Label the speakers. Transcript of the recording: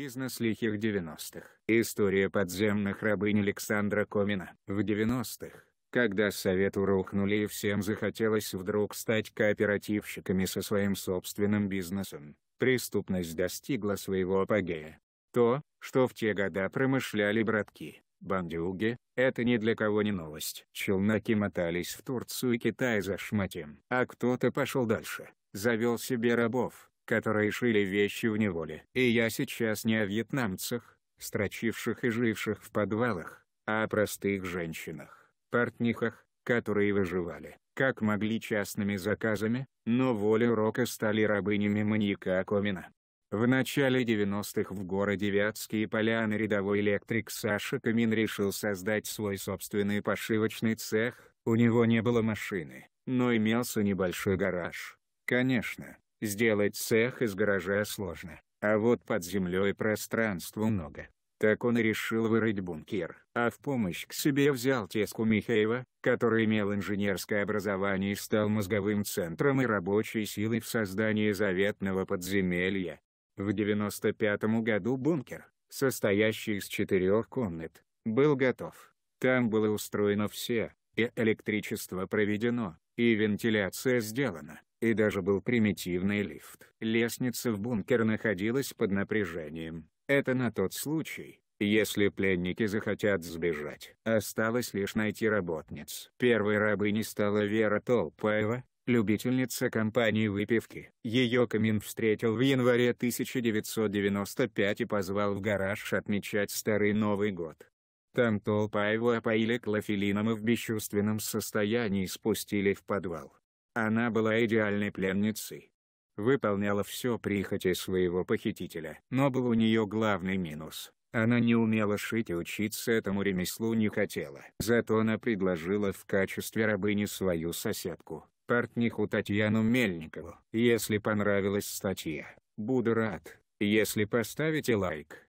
Speaker 1: Бизнес лихих 90-х. История подземных рабынь Александра Комина. В 90-х, когда совету рухнули и всем захотелось вдруг стать кооперативщиками со своим собственным бизнесом, преступность достигла своего апогея. То, что в те года промышляли братки, бандюги, это ни для кого не новость. Челноки мотались в Турцию и Китай за шматем. А кто-то пошел дальше, завел себе рабов, которые шили вещи в неволе. И я сейчас не о вьетнамцах, строчивших и живших в подвалах, а о простых женщинах, портнихах, которые выживали, как могли частными заказами, но волю рока стали рабынями маньяка Комина. В начале 90-х в городе Вятские поляны рядовой электрик Саша Камин решил создать свой собственный пошивочный цех, у него не было машины, но имелся небольшой гараж. Конечно, Сделать цех из гаража сложно, а вот под землей пространства много. Так он и решил вырыть бункер, а в помощь к себе взял теску Михеева, который имел инженерское образование и стал мозговым центром и рабочей силой в создании заветного подземелья. В 95 году бункер, состоящий из четырех комнат, был готов. Там было устроено все, и электричество проведено, и вентиляция сделана и даже был примитивный лифт. Лестница в бункер находилась под напряжением. Это на тот случай, если пленники захотят сбежать. Осталось лишь найти работниц. Первой рабыней стала Вера Толпаева, любительница компании выпивки. Ее камин встретил в январе 1995 и позвал в гараж отмечать Старый Новый год. Там Толпаева опоили клофелином и в бесчувственном состоянии спустили в подвал. Она была идеальной пленницей. Выполняла все прихоти своего похитителя. Но был у нее главный минус. Она не умела шить и учиться этому ремеслу не хотела. Зато она предложила в качестве рабыни свою соседку, портниху Татьяну Мельникову. Если понравилась статья, буду рад, если поставите лайк.